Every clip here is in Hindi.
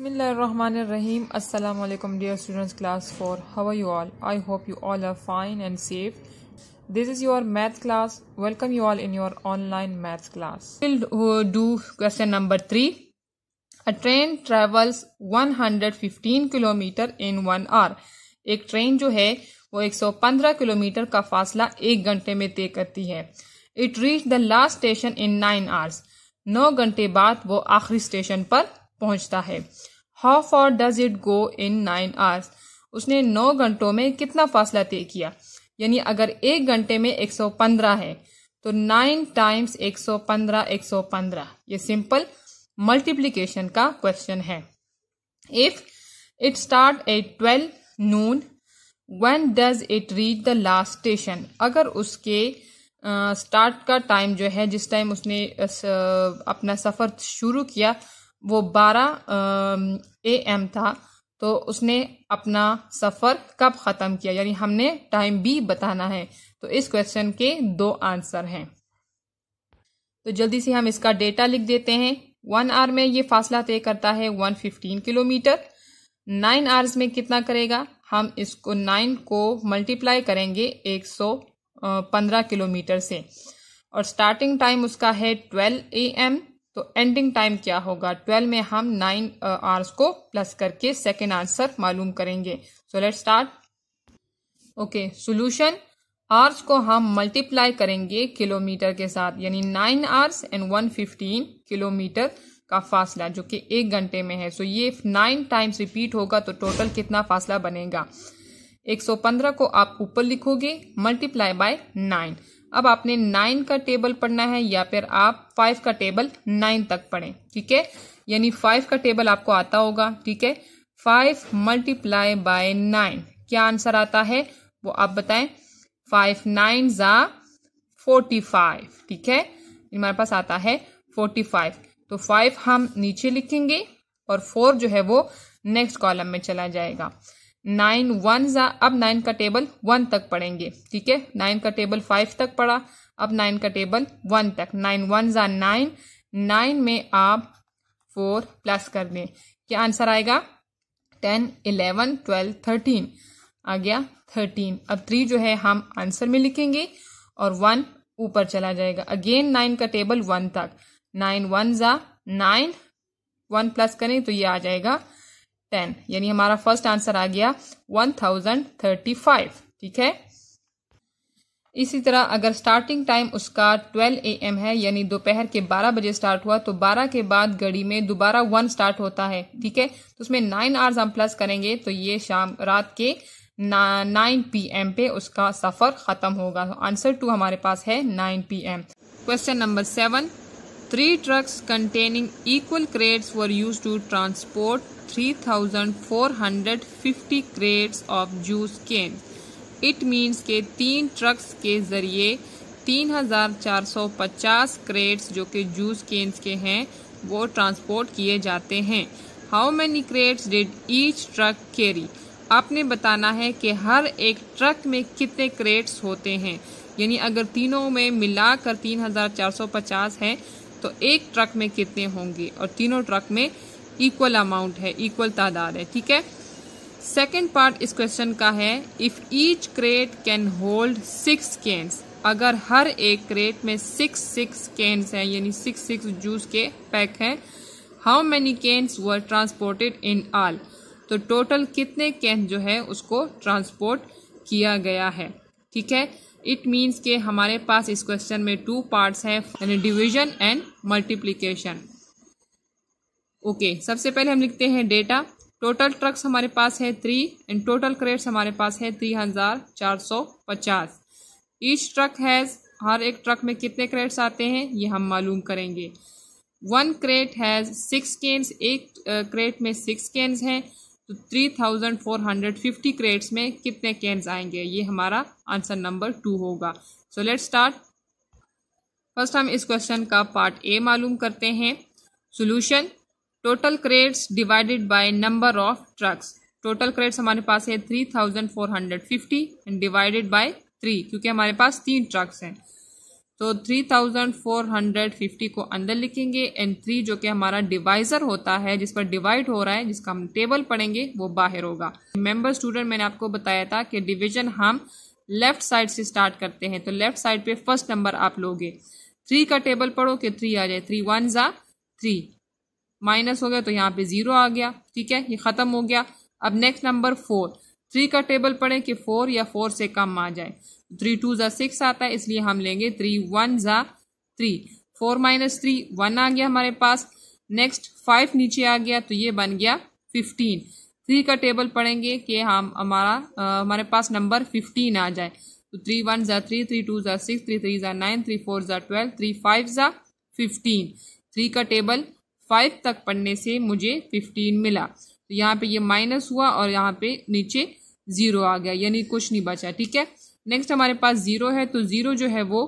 बसमिलीम अल्लाम dear students class four how are you all I hope you all are fine and safe this is your math class welcome you all in your online math class do question number three a train travels 115 kilometre in one hour एक ट्रेन जो है वो 115 किलोमीटर का फासला एक घंटे में तय करती है it reach the last station in nine hours नौ घंटे बाद वो आखिरी स्टेशन पर पहुंचता है how far does it go in nine hours उसने नौ घंटों में कितना फासला तय किया यानी अगर एक घंटे में 115 है तो नाइन टाइम्स 115 115 ये सिंपल मल्टीप्लीकेशन का क्वेश्चन है if it start at twelve noon one does it reach the last station अगर उसके स्टार्ट uh, का टाइम जो है जिस टाइम उसने uh, अपना सफ़र शुरू किया वो 12 ए एम था तो उसने अपना सफ़र कब ख़त्म किया यानी हमने टाइम बी बताना है तो इस क्वेश्चन के दो आंसर हैं तो जल्दी से हम इसका डेटा लिख देते हैं वन आर में ये फासला तय करता है one fifteen kilometre nine hours में कितना करेगा हम इसको नाइन को मल्टीप्लाई करेंगे एक सौ पंद्रह किलोमीटर से और स्टार्टिंग टाइम उसका है ट्वेल्व ए एम तो एंडिंग टाइम क्या होगा ट्वेल्व में हम नाइन आवर्स uh, को प्लस करके सेकेंड आंसर मालूम करेंगे so let start okay solution hours को हम मल्टीप्लाई करेंगे किलोमीटर के साथ यानी nine hours and one fifteen kilometre का फासला जो कि एक घंटे में है सो so ये नाइन टाइम्स रिपीट होगा तो टोटल कितना फासला बनेगा 115 को आप ऊपर लिखोगे मल्टीप्लाई बाय नाइन अब आपने नाइन का टेबल पढ़ना है या फिर आप फाइव का टेबल नाइन तक पढ़ें ठीक है यानी फाइव का टेबल आपको आता होगा ठीक है फाइव मल्टीप्लाई बाय नाइन क्या आंसर आता है वो आप बताएं फाइव नाइन जा फोर्टी फाइव ठीक है हमारे पास आता है फोर्टी फाइव तो फाइव हम नीचे लिखेंगे और फोर जो है वो नेक्स्ट कॉलम में चला जाएगा नाइन वन अब नाइन का टेबल वन तक पढ़ेंगे ठीक है नाइन का टेबल फाइव तक पढ़ा अब नाइन का टेबल वन तक नाइन वन ज़ा नाइन नाइन में आप फोर प्लस कर दें क्या आंसर आएगा टेन इलेवन ट्वेल्व थर्टीन आ गया थर्टीन अब थ्री जो है हम आंसर में लिखेंगे और वन ऊपर चला जाएगा अगेन नाइन का टेबल वन तक नाइन वन ज़ा नाइन वन प्लस करें तो ये आ जाएगा टेन यानी हमारा फर्स्ट आंसर आ गया वन थाउजेंड थर्टी फाइव ठीक है इसी तरह अगर स्टार्टिंग टाइम उसका ट्वेल्व ए एम है यानी दोपहर के बारह बजे स्टार्ट हुआ तो बारह के बाद घड़ी में दोबारा वन स्टार्ट होता है ठीक है तो उसमें नाइन आवर्स हम प्लस करेंगे तो ये शाम रात के नाइन पी एम पे उसका सफर खत्म होगा आंसर टू हमारे पास है nine P M question number seven Three trucks containing equal crates were used to transport 3,450 crates of juice cane. It means के तीन trucks के ज़रिए 3,450 crates जो कि juice canes के हैं वो transport किए जाते हैं How many crates did each truck carry? आपने बताना है कि हर एक ट्रक में कितने क्रेट्स होते हैं यानी अगर तीनों में मिलाकर 3,450 हैं तो एक ट्रक में कितने होंगे और तीनों ट्रक में इक्वल अमाउंट है इक्वल तादाद है ठीक है सेकेंड पार्ट इस क्वेश्चन का है if each crate can hold six cans अगर हर एक क्रेट में सिक्स सिक्स कैंस हैं यानी सिक्स सिक्स जूस के पैक हैं how many cans were transported in all तो टोटल कितने कैंस जो है उसको ट्रांसपोर्ट किया गया है ठीक है इट मीन्स के हमारे पास इस क्वेश्चन में टू पार्ट्स हैं यानी डिविजन एंड मल्टीप्लीकेशन ओके सबसे पहले हम लिखते हैं डेटा टोटल ट्रक्स हमारे पास है थ्री एंड टोटल क्रेट्स हमारे पास है थ्री हज़ार चार सौ पचास ईच ट्रक हैज़ हर एक ट्रक में कितने क्रेट्स आते हैं ये हम मालूम करेंगे one crate has six cans एक क्रेट में सिक्स केन्स हैं तो three thousand four hundred fifty crates में कितने कैंस आएंगे ये हमारा आंसर नंबर टू होगा सो लेट स्टार्ट फर्स्ट हम इस क्वेश्चन का पार्ट ए मालूम करते हैं solution total crates divided by number of trucks total crates हमारे पास है three thousand four hundred fifty and divided by three क्योंकि हमारे पास तीन ट्रक्स हैं तो 3450 को अंदर लिखेंगे एंड थ्री जो कि हमारा डिवाइजर होता है जिस पर डिवाइड हो रहा है जिसका हम टेबल पढ़ेंगे वो बाहर होगा मेंबर स्टूडेंट मैंने आपको बताया था कि डिवीजन हम लेफ्ट साइड से स्टार्ट करते हैं तो लेफ्ट साइड पे फर्स्ट नंबर आप लोगे थ्री का टेबल पढ़ो कि थ्री आ जाए थ्री वन ज़ा थ्री माइनस हो गया तो यहाँ पे ज़ीरो आ गया ठीक है ये ख़त्म हो गया अब नेक्स्ट नंबर फोर थ्री का टेबल पढ़ें कि फोर या फोर से कम आ जाए थ्री टू ज़ा सिक्स आता है इसलिए हम लेंगे थ्री वन ज़ा three four minus three one आ गया हमारे पास नेक्स्ट फाइव नीचे आ गया तो ये बन गया फिफ्टीन थ्री का टेबल पढ़ेंगे कि हम हमारा हमारे पास नंबर फिफ्टीन आ जाए तो थ्री वन ज़ा थ्री थ्री टू ज़ा सिक्स थ्री थ्री ज़ा नाइन थ्री फोर ज़ा ट्वेल्व थ्री फाइव ज़ा फिफ्टीन थ्री का टेबल फाइव तक पढ़ने से मुझे फिफ्टीन मिला तो यहाँ पे ये माइनस हुआ और यहाँ पे नीचे ज़ीरो आ गया यानी कुछ नहीं बचा ठीक है नेक्स्ट हमारे पास ज़ीरो है तो ज़ीरो जो है वो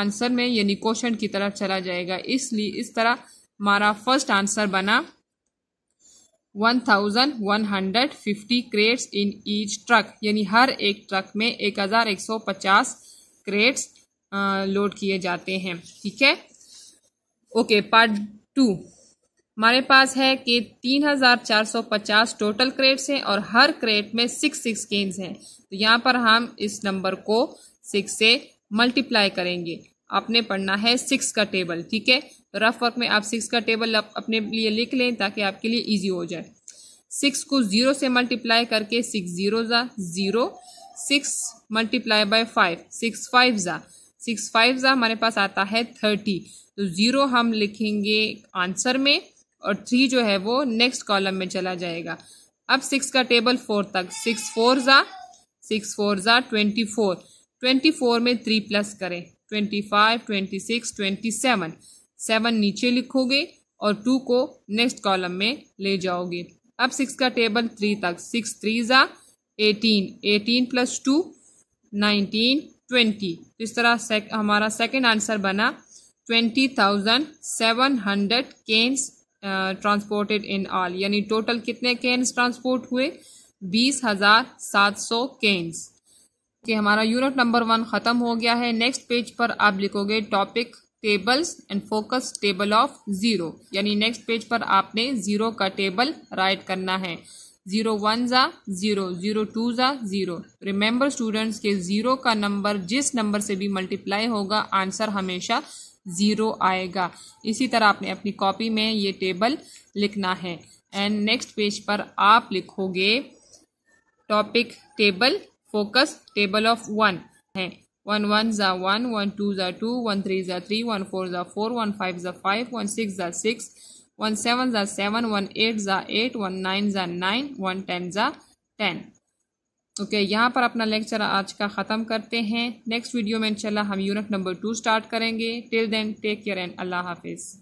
आंसर में यानी क्वेश्चन की तरफ चला जाएगा इसलिए इस तरह हमारा फर्स्ट आंसर बना one thousand one hundred fifty crates in each truck यानी हर एक ट्रक में एक हज़ार एक सौ पचास क्रेट्स लोड किए जाते हैं ठीक है ओके पार्ट टू हमारे पास है कि 3450 टोटल क्रेट्स हैं और हर क्रेट में सिक्स सिक्स केन्स हैं तो यहाँ पर हम इस नंबर को सिक्स से मल्टीप्लाई करेंगे आपने पढ़ना है सिक्स का टेबल ठीक है तो रफ वर्क में आप सिक्स का टेबल अपने लिए लिख लें ताकि आपके लिए ईजी हो जाए सिक्स को ज़ीरो से मल्टीप्लाई करके सिक्स ज़ीरो ज़ा zero six multiply by five six five ज़ा सिक्स फाइव ज़ा हमारे पास आता है थर्टी तो ज़ीरो हम लिखेंगे आंसर में और थ्री जो है वो नेक्स्ट कॉलम में चला जाएगा अब सिक्स का टेबल फोर तक सिक्स फोर ज़ा सिक्स फोर ज़ा ट्वेंटी फोर ट्वेंटी फोर में थ्री प्लस करें twenty five twenty six twenty seven seven नीचे लिखोगे और टू को नेक्स्ट कॉलम में ले जाओगे अब सिक्स का टेबल थ्री तक सिक्स थ्री ज़ा eighteen eighteen plus two nineteen twenty तो इस तरह सेक, हमारा सेकेंड आंसर बना twenty thousand seven hundred cans transported in all यानी टोटल कितने केन्स ट्रांसपोर्ट हुए बीस हजार सात सौ केन्स के हमारा यूनिट नंबर वन ख़त्म हो गया है नेक्स्ट पेज पर आप लिखोगे topic tables and focus table of zero यानी नेक्स्ट पेज पर आपने ज़ीरो का टेबल राइट करना है ज़ीरो वन ज़ा ज़ीरो ज़ीरो टू ज़ा ज़ीरो रिमेंबर स्टूडेंट्स के ज़ीरो का नंबर जिस नंबर से भी मल्टीप्लाई होगा आंसर हमेशा ज़ीरो आएगा इसी तरह आपने अपनी कॉपी में ये टेबल लिखना है एंड नेक्स्ट पेज पर आप लिखोगे topic table focus table of one है वन वन ज़ा वन वन टू ज़ा टू वन थ्री ज़ा थ्री वन फोर ज़ा फोर वन फाइव ज़ा फाइव वन सिक्स ज़ा सिक्स वन सेवन ज़ा सेवन वन एट ज़ा एट वन नाइन ज़ा नाइन वन टेन ज़ा टेन ओके तो okay, यहाँ पर अपना लेक्चर आज का ख़त्म करते हैं नेक्स्ट वीडियो में इंशाल्लाह हम यूनिट नंबर टू स्टार्ट करेंगे till then take care and अल्लाह हाफिज़